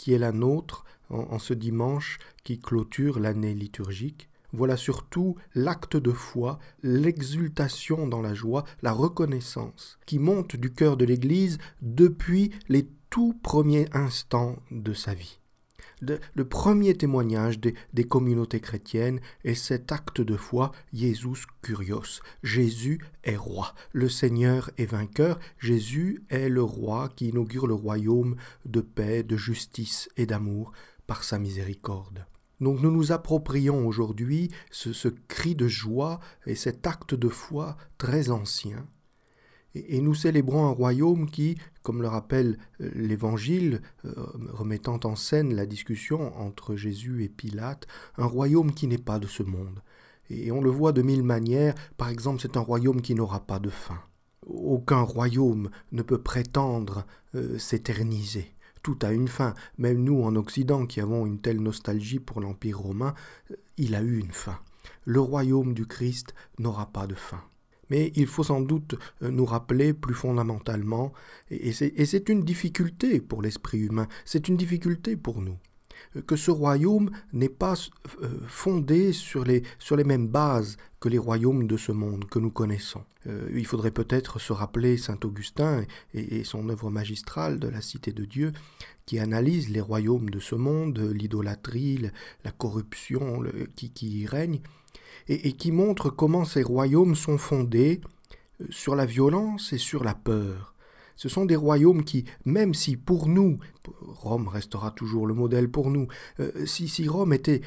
qui est la nôtre en, ce dimanche qui clôture l'année liturgique. Voilà surtout l'acte de foi, l'exultation dans la joie, la reconnaissance, qui monte du cœur de l'Église depuis les tout premiers instants de sa vie le, premier témoignage des, communautés chrétiennes est cet acte de foi, Jésus curios. Jésus est roi, le Seigneur est vainqueur, Jésus est le roi qui inaugure le royaume de paix, de justice et d'amour par sa miséricorde. Donc nous nous approprions aujourd'hui ce cri de joie et cet acte de foi très ancien et nous célébrons un royaume qui, comme le rappelle euh, l'Évangile, euh, remettant en scène la discussion entre Jésus et Pilate, un royaume qui n'est pas de ce monde. Et on le voit de mille manières, par exemple c'est un royaume qui n'aura pas de fin. Aucun royaume ne peut prétendre euh, s'éterniser. Tout a une fin. Même nous en Occident qui avons une telle nostalgie pour l'Empire romain, il a eu une fin. Le royaume du Christ n'aura pas de fin mais il faut sans doute euh, nous rappeler plus fondamentalement, et c'est une difficulté pour l'esprit humain, c'est une difficulté pour nous, euh, que ce royaume n'est pas euh, fondé sur les, sur les mêmes bases que les royaumes de ce monde que nous connaissons. il faudrait peut-être se rappeler Saint Augustin et, et, son œuvre magistrale de la Cité de Dieu, qui analyse les royaumes de ce monde, l'idolâtrie, la corruption qui, y règne, et, qui montre comment ces royaumes sont fondés euh, sur la violence et sur la peur. Ce sont des royaumes qui, même si pour nous, Rome restera toujours le modèle pour nous, euh, si, si Rome était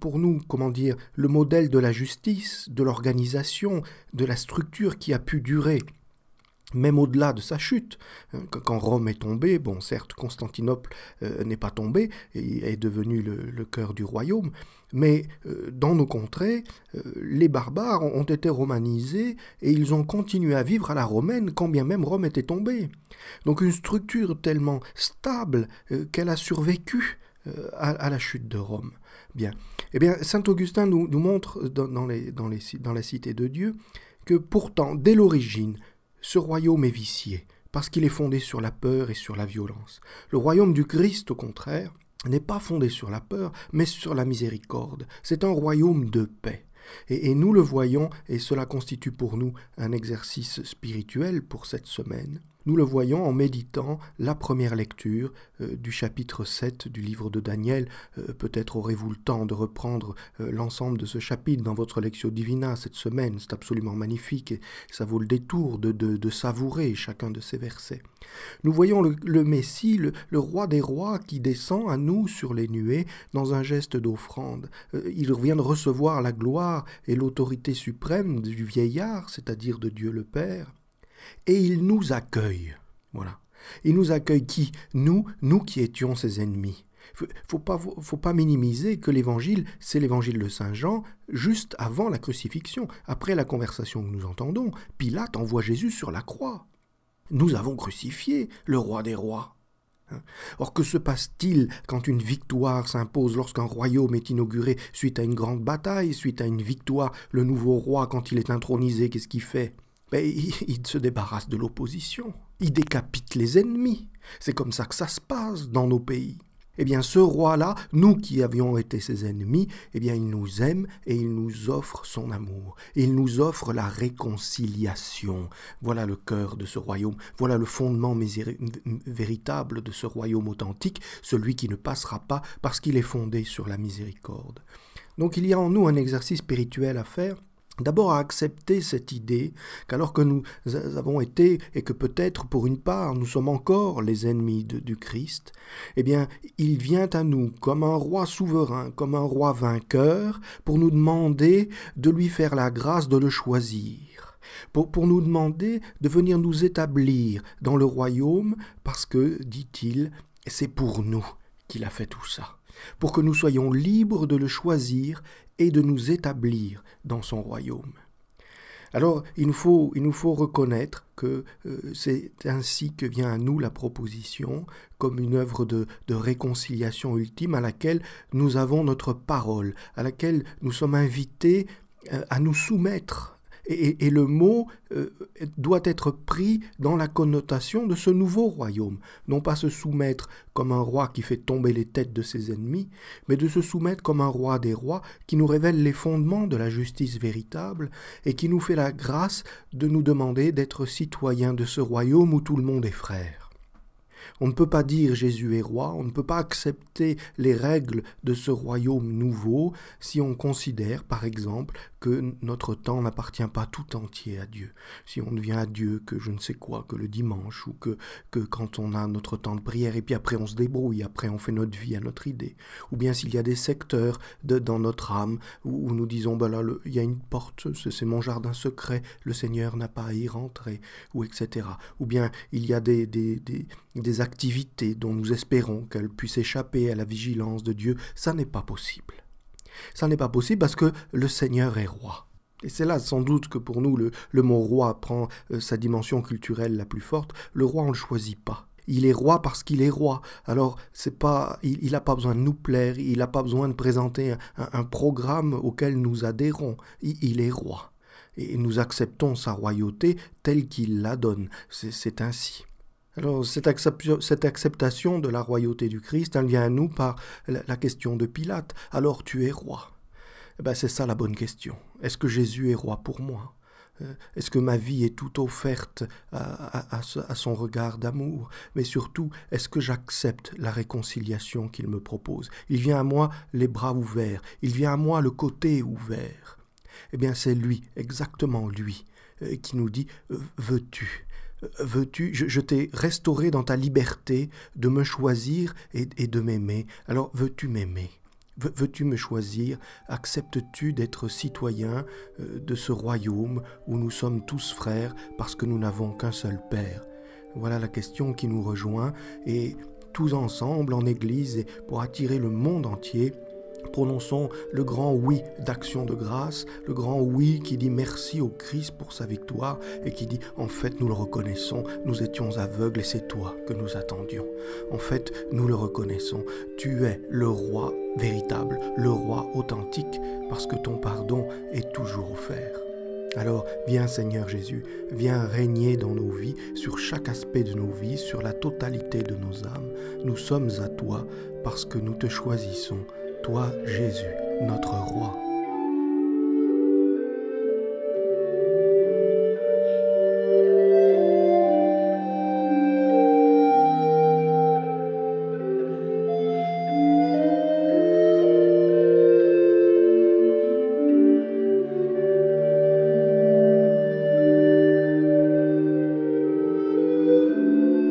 pour nous, comment dire, le modèle de la justice, de l'organisation, de la structure qui a pu durer, même au-delà de sa chute, euh, quand Rome est tombée, bon certes Constantinople euh, n'est pas tombée et est devenue le, cœur du royaume, mais euh, dans nos contrées, les barbares ont été romanisés et ils ont continué à vivre à la romaine quand bien même Rome était tombée. Donc une structure tellement stable qu'elle a survécu à, la chute de Rome. Bien. Eh bien, Saint Augustin nous, montre dans la cité de Dieu que pourtant, dès l'origine, ce royaume est vicié, parce qu'il est fondé sur la peur et sur la violence. Le royaume du Christ, au contraire, n'est pas fondé sur la peur, mais sur la miséricorde. C'est un royaume de paix. Et, et, nous le voyons, et cela constitue pour nous un exercice spirituel pour cette semaine nous le voyons en méditant la première lecture euh, du chapitre 7 du livre de Daniel. Euh, peut-être aurez-vous le temps de reprendre euh, l'ensemble de ce chapitre dans votre lecture Divina cette semaine. C'est absolument magnifique et ça vaut le détour de, savourer chacun de ces versets. Nous voyons le, Messie, le, roi des rois, qui descend à nous sur les nuées dans un geste d'offrande. il vient de recevoir la gloire et l'autorité suprême du vieillard, c'est-à-dire de Dieu le Père et il nous accueille. Voilà. Il nous accueille qui Nous, nous qui étions ses ennemis. Il ne faut pas minimiser que l'évangile, c'est l'évangile de Saint Jean, juste avant la crucifixion, après la conversation que nous entendons. Pilate envoie Jésus sur la croix. Nous avons crucifié le roi des rois. Hein. Or, que se passe-t-il quand une victoire s'impose, lorsqu'un royaume est inauguré suite à une grande bataille, suite à une victoire Le nouveau roi, quand il est intronisé, qu'est-ce qu'il fait ben, il, il se débarrasse de l'opposition, il décapite les ennemis. C'est comme ça que ça se passe dans nos pays. Eh bien, ce roi-là, nous qui avions été ses ennemis, eh bien, il nous aime et il nous offre son amour. Il nous offre la réconciliation. Voilà le cœur de ce royaume. Voilà le fondement véritable de ce royaume authentique, celui qui ne passera pas parce qu'il est fondé sur la miséricorde. Donc, il y a en nous un exercice spirituel à faire D'abord à accepter cette idée qu'alors que nous avons été et que peut-être pour une part nous sommes encore les ennemis du Christ, eh bien il vient à nous comme un roi souverain, comme un roi vainqueur, pour nous demander de lui faire la grâce de le choisir, pour, pour nous demander de venir nous établir dans le royaume, parce que, dit-il, c'est pour nous qu'il a fait tout ça pour que nous soyons libres de le choisir et de nous établir dans son royaume. Alors il nous faut, reconnaître que euh, c'est ainsi que vient à nous la proposition, comme une œuvre de réconciliation ultime à laquelle nous avons notre parole, à laquelle nous sommes invités euh, à nous soumettre et, le mot euh, doit être pris dans la connotation de ce nouveau royaume, non pas se soumettre comme un roi qui fait tomber les têtes de ses ennemis, mais de se soumettre comme un roi des rois qui nous révèle les fondements de la justice véritable et qui nous fait la grâce de nous demander d'être citoyens de ce royaume où tout le monde est frère. On ne peut pas dire Jésus est roi, on ne peut pas accepter les règles de ce royaume nouveau si on considère, par exemple, que notre temps n'appartient pas tout entier à Dieu. Si on ne vient à Dieu que je ne sais quoi, que le dimanche, ou que, quand on a notre temps de prière, et puis après on se débrouille, après on fait notre vie à notre idée, ou bien s'il y a des secteurs dans notre âme où, nous disons, ben là, il y a une porte, c'est mon jardin secret, le Seigneur n'a pas à y rentrer, ou etc. Ou bien il y a des, des, des activités dont nous espérons qu'elles puissent échapper à la vigilance de Dieu, ça n'est pas possible. Ça n'est pas possible parce que le Seigneur est roi. Et c'est là sans doute que pour nous le, mot roi prend euh, sa dimension culturelle la plus forte. Le roi, on ne le choisit pas. Il est roi parce qu'il est roi. Alors, c'est pas, il n'a pas besoin de nous plaire, il n'a pas besoin de présenter un, programme auquel nous adhérons. il, il est roi et nous acceptons sa royauté telle qu'il la donne. C'est ainsi. Alors cette, acceptation de la royauté du Christ, elle vient à nous par la question de Pilate. Alors tu es roi eh ben, C'est ça la bonne question. Est-ce que Jésus est roi pour moi euh, est-ce que ma vie est toute offerte à son regard d'amour Mais surtout, est-ce que j'accepte la réconciliation qu'il me propose Il vient à moi les bras ouverts, il vient à moi le côté ouvert. Eh bien, c'est lui, exactement lui, euh, qui nous dit euh, Veux-tu veux-tu, je, t'ai restauré dans ta liberté de me choisir et, et de m'aimer. Alors veux-tu m'aimer Veux-tu me choisir Acceptes-tu d'être citoyen euh, de ce royaume où nous sommes tous frères parce que nous n'avons qu'un seul Père Voilà la question qui nous rejoint et tous ensemble en Église et pour attirer le monde entier, prononçons le grand oui d'action de grâce, le grand oui qui dit merci au Christ pour sa victoire et qui dit en fait nous le reconnaissons, nous étions aveugles et c'est toi que nous attendions. En fait nous le reconnaissons, tu es le roi véritable, le roi authentique parce que ton pardon est toujours offert. Alors viens Seigneur Jésus, viens régner dans nos vies, sur chaque aspect de nos vies, sur la totalité de nos âmes. Nous sommes à toi parce que nous te choisissons toi, Jésus, notre roi.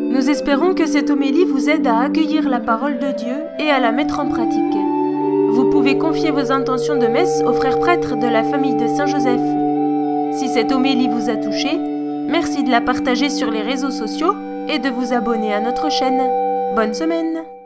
Nous espérons que cette homélie vous aide à accueillir la parole de Dieu et à la mettre en pratique. Vous pouvez confier vos intentions de messe aux frères prêtres de la famille de Saint-Joseph. Si cette homélie vous a touché, merci de la partager sur les réseaux sociaux et de vous abonner à notre chaîne. Bonne semaine